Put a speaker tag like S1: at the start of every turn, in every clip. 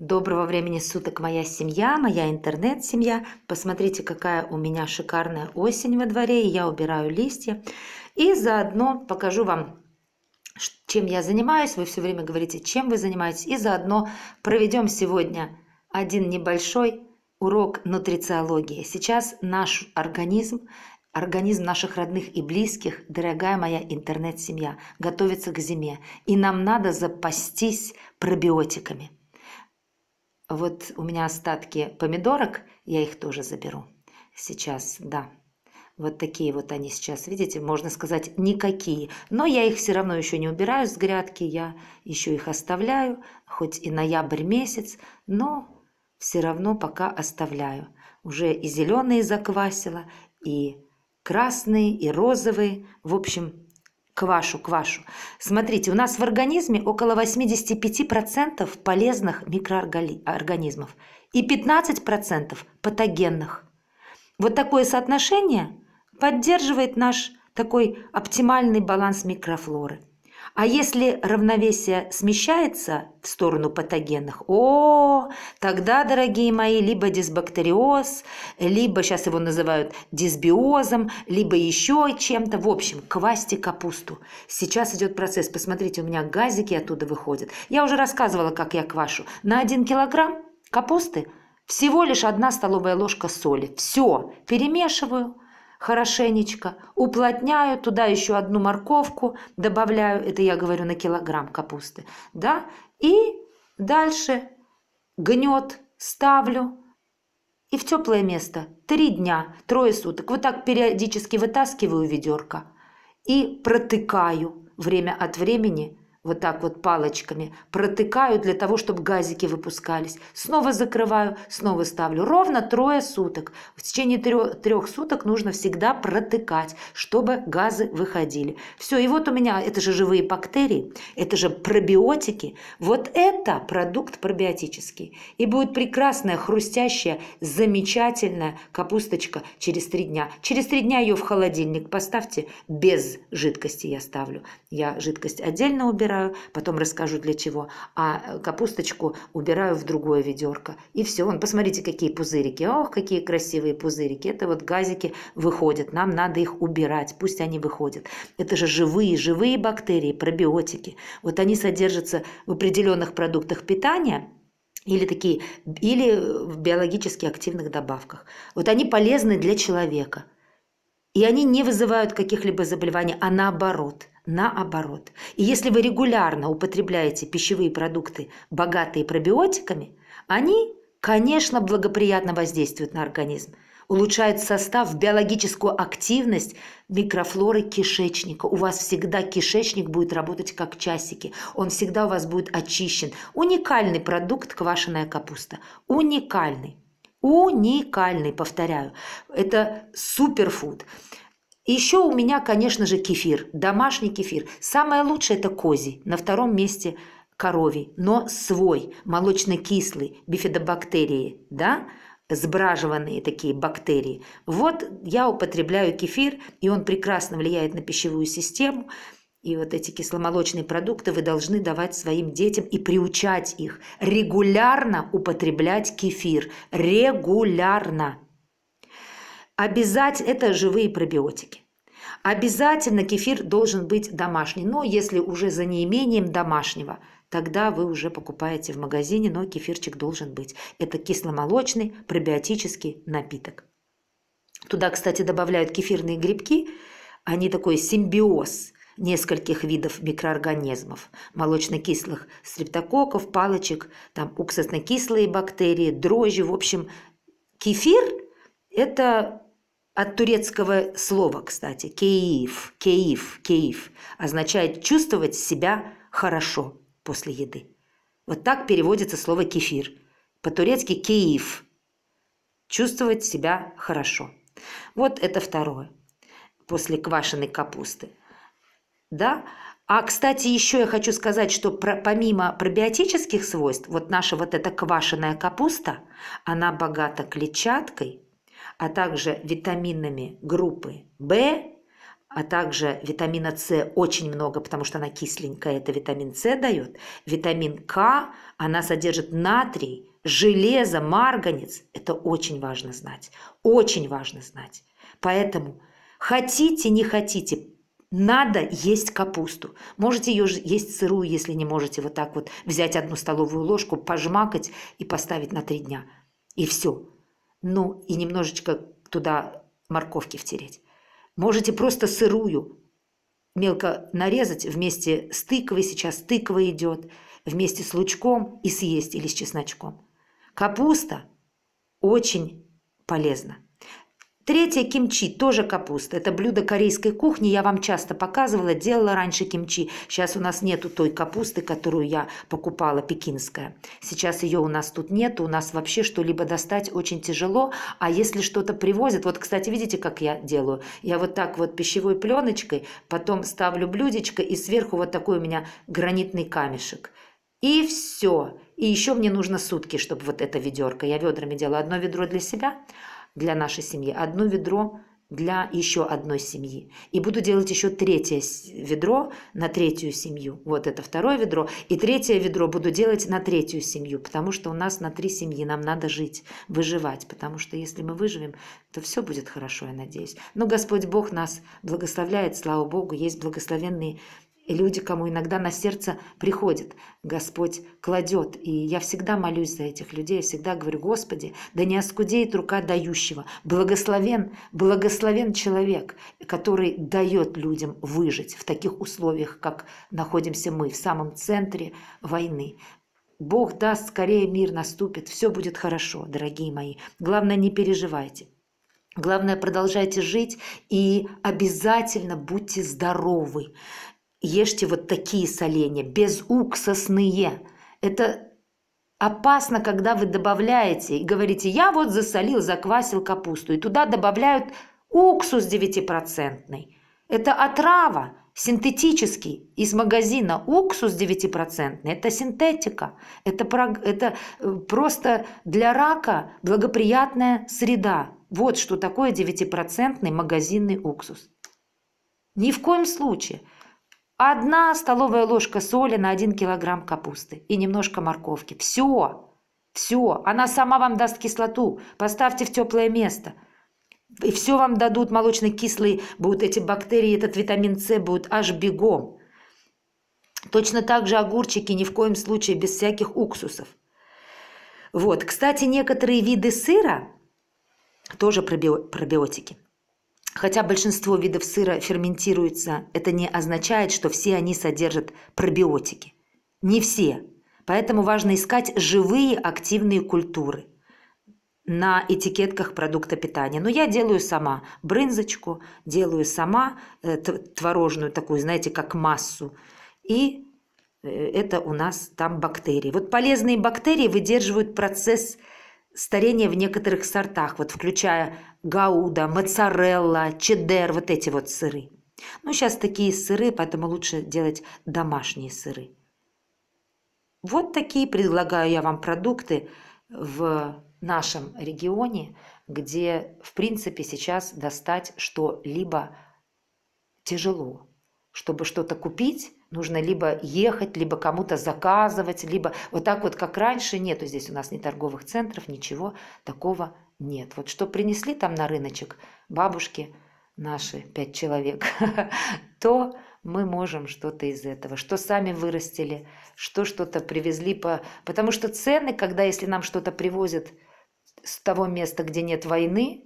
S1: Доброго времени суток, моя семья, моя интернет-семья. Посмотрите, какая у меня шикарная осень во дворе. Я убираю листья. И заодно покажу вам, чем я занимаюсь. Вы все время говорите, чем вы занимаетесь. И заодно проведем сегодня один небольшой урок нутрициологии. Сейчас наш организм организм наших родных и близких, дорогая моя интернет-семья, готовится к зиме, и нам надо запастись пробиотиками. Вот у меня остатки помидорок, я их тоже заберу сейчас, да. Вот такие вот они сейчас, видите, можно сказать, никакие. Но я их все равно еще не убираю с грядки, я еще их оставляю, хоть и ноябрь месяц, но все равно пока оставляю. Уже и зеленые заквасила, и красные, и розовые. В общем, квашу, квашу. Смотрите, у нас в организме около 85% полезных микроорганизмов и 15% патогенных. Вот такое соотношение поддерживает наш такой оптимальный баланс микрофлоры. А если равновесие смещается в сторону патогенных, о, тогда, дорогие мои, либо дисбактериоз, либо сейчас его называют дисбиозом, либо еще чем-то. В общем, квасьте капусту. Сейчас идет процесс. Посмотрите, у меня газики оттуда выходят. Я уже рассказывала, как я квашу. На 1 килограмм капусты всего лишь одна столовая ложка соли. Все, перемешиваю, хорошенечко, уплотняю, туда еще одну морковку добавляю, это я говорю на килограмм капусты, да, и дальше гнет ставлю и в теплое место. Три дня, трое суток. Вот так периодически вытаскиваю ведерко и протыкаю время от времени вот так вот палочками, протыкаю для того, чтобы газики выпускались. Снова закрываю, снова ставлю. Ровно трое суток. В течение трех, трех суток нужно всегда протыкать, чтобы газы выходили. Все, и вот у меня, это же живые бактерии, это же пробиотики. Вот это продукт пробиотический. И будет прекрасная, хрустящая, замечательная капусточка через три дня. Через три дня ее в холодильник поставьте без жидкости я ставлю. Я жидкость отдельно убираю убираю, потом расскажу для чего, а э, капусточку убираю в другое ведерко. И все, вон, посмотрите, какие пузырики, ох, какие красивые пузырики, это вот газики выходят, нам надо их убирать, пусть они выходят. Это же живые, живые бактерии, пробиотики. Вот они содержатся в определенных продуктах питания, или такие, или в биологически активных добавках. Вот они полезны для человека. И они не вызывают каких-либо заболеваний, а наоборот – наоборот. И если вы регулярно употребляете пищевые продукты, богатые пробиотиками, они, конечно, благоприятно воздействуют на организм, улучшают состав, биологическую активность микрофлоры кишечника. У вас всегда кишечник будет работать как часики, он всегда у вас будет очищен. Уникальный продукт квашеная капуста. Уникальный. Уникальный, повторяю. Это суперфуд еще у меня, конечно же, кефир, домашний кефир. Самое лучшее – это козий, на втором месте – коровий, но свой, молочно-кислый, бифидобактерии, да, сбраживанные такие бактерии. Вот я употребляю кефир, и он прекрасно влияет на пищевую систему, и вот эти кисломолочные продукты вы должны давать своим детям и приучать их регулярно употреблять кефир. Регулярно. Обязательно, это живые пробиотики. Обязательно кефир должен быть домашний, но если уже за неимением домашнего, тогда вы уже покупаете в магазине, но кефирчик должен быть. Это кисломолочный пробиотический напиток. Туда, кстати, добавляют кефирные грибки, они такой симбиоз нескольких видов микроорганизмов, молочно-кислых стрептококков, палочек, там уксусно-кислые бактерии, дрожжи, в общем, кефир – это от турецкого слова, кстати, «кеиф», «кеиф», «кеиф» означает «чувствовать себя хорошо после еды». Вот так переводится слово «кефир». По-турецки «кеиф» – «чувствовать себя хорошо». Вот это второе, после квашеной капусты. Да? А, кстати, еще я хочу сказать, что про, помимо пробиотических свойств, вот наша вот эта квашеная капуста, она богата клетчаткой – а также витаминами группы В, а также витамина С очень много, потому что она кисленькая, это витамин С дает. Витамин К, она содержит натрий, железо, марганец. Это очень важно знать, очень важно знать. Поэтому хотите, не хотите, надо есть капусту. Можете ее есть сырую, если не можете вот так вот взять одну столовую ложку, пожмакать и поставить на три дня. И все ну и немножечко туда морковки втереть. Можете просто сырую мелко нарезать вместе с тыквой, сейчас тыква идет, вместе с лучком и съесть или с чесночком. Капуста очень полезна. Третье – кимчи, тоже капуста. Это блюдо корейской кухни, я вам часто показывала, делала раньше кимчи. Сейчас у нас нету той капусты, которую я покупала, пекинская. Сейчас ее у нас тут нету, у нас вообще что-либо достать очень тяжело, а если что-то привозят, вот, кстати, видите, как я делаю? Я вот так вот пищевой пленочкой, потом ставлю блюдечко, и сверху вот такой у меня гранитный камешек. И все. И еще мне нужно сутки, чтобы вот это ведерко. Я ведрами делаю одно ведро для себя, для нашей семьи, одно ведро для еще одной семьи. И буду делать еще третье ведро на третью семью. Вот это второе ведро. И третье ведро буду делать на третью семью, потому что у нас на три семьи нам надо жить, выживать, потому что если мы выживем, то все будет хорошо, я надеюсь. Но Господь Бог нас благословляет, слава Богу, есть благословенные люди, кому иногда на сердце приходит, Господь кладет. И я всегда молюсь за этих людей, я всегда говорю, Господи, да не оскудеет рука дающего. Благословен, благословен человек, который дает людям выжить в таких условиях, как находимся мы, в самом центре войны. Бог даст, скорее мир наступит, все будет хорошо, дорогие мои. Главное, не переживайте. Главное, продолжайте жить и обязательно будьте здоровы ешьте вот такие соленья, безуксосные. Это опасно, когда вы добавляете и говорите, я вот засолил, заквасил капусту, и туда добавляют уксус 9%. Это отрава, синтетический, из магазина уксус 9%. Это синтетика, это, это э, просто для рака благоприятная среда. Вот что такое 9% магазинный уксус. Ни в коем случае – Одна столовая ложка соли на один килограмм капусты и немножко морковки. Все, все. Она сама вам даст кислоту. Поставьте в теплое место. И все вам дадут молочно-кислые, будут эти бактерии, этот витамин С будет аж бегом. Точно так же огурчики ни в коем случае без всяких уксусов. Вот, кстати, некоторые виды сыра тоже пробиотики. Хотя большинство видов сыра ферментируются, это не означает, что все они содержат пробиотики. Не все. Поэтому важно искать живые активные культуры на этикетках продукта питания. Но я делаю сама брынзочку, делаю сама э, творожную такую, знаете, как массу. И э, это у нас там бактерии. Вот полезные бактерии выдерживают процесс старение в некоторых сортах, вот включая гауда, моцарелла, чеддер, вот эти вот сыры. Ну, сейчас такие сыры, поэтому лучше делать домашние сыры. Вот такие предлагаю я вам продукты в нашем регионе, где, в принципе, сейчас достать что-либо тяжело. Чтобы что-то купить, нужно либо ехать, либо кому-то заказывать, либо вот так вот, как раньше, нету здесь у нас ни торговых центров, ничего такого нет. Вот что принесли там на рыночек бабушки наши, пять человек, то мы можем что-то из этого, что сами вырастили, что что-то привезли. По... Потому что цены, когда если нам что-то привозят с того места, где нет войны,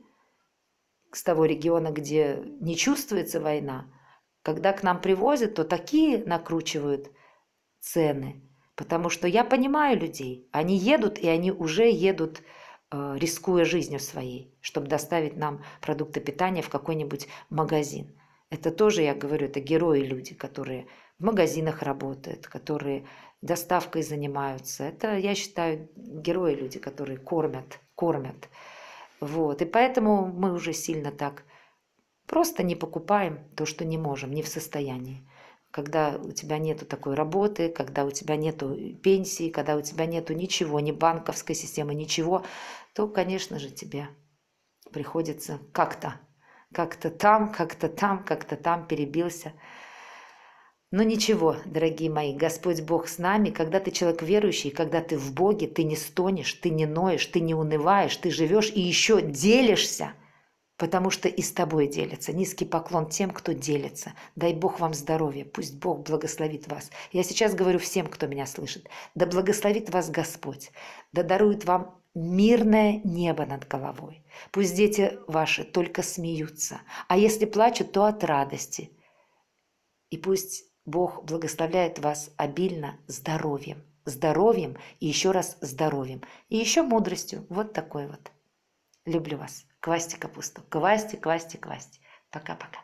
S1: с того региона, где не чувствуется война, когда к нам привозят, то такие накручивают цены. Потому что я понимаю людей. Они едут, и они уже едут, э, рискуя жизнью своей, чтобы доставить нам продукты питания в какой-нибудь магазин. Это тоже, я говорю, это герои люди, которые в магазинах работают, которые доставкой занимаются. Это, я считаю, герои люди, которые кормят, кормят. Вот. И поэтому мы уже сильно так Просто не покупаем то, что не можем, не в состоянии. Когда у тебя нет такой работы, когда у тебя нет э, пенсии, когда у тебя нет ничего, ни банковской системы, ничего, то, конечно же, тебе приходится как-то, как-то там, как-то там, как-то там перебился. Но ничего, дорогие мои, Господь Бог с нами. Когда ты человек верующий, когда ты в Боге, ты не стонешь, ты не ноешь, ты не унываешь, ты живешь и еще делишься – потому что и с тобой делятся. Низкий поклон тем, кто делится. Дай Бог вам здоровья, пусть Бог благословит вас. Я сейчас говорю всем, кто меня слышит. Да благословит вас Господь, да дарует вам мирное небо над головой. Пусть дети ваши только смеются, а если плачут, то от радости. И пусть Бог благословляет вас обильно здоровьем, здоровьем и еще раз здоровьем, и еще мудростью. Вот такой вот. Люблю вас. Квасьте капусту. Квасьте, квасьте, квасьте. Пока-пока.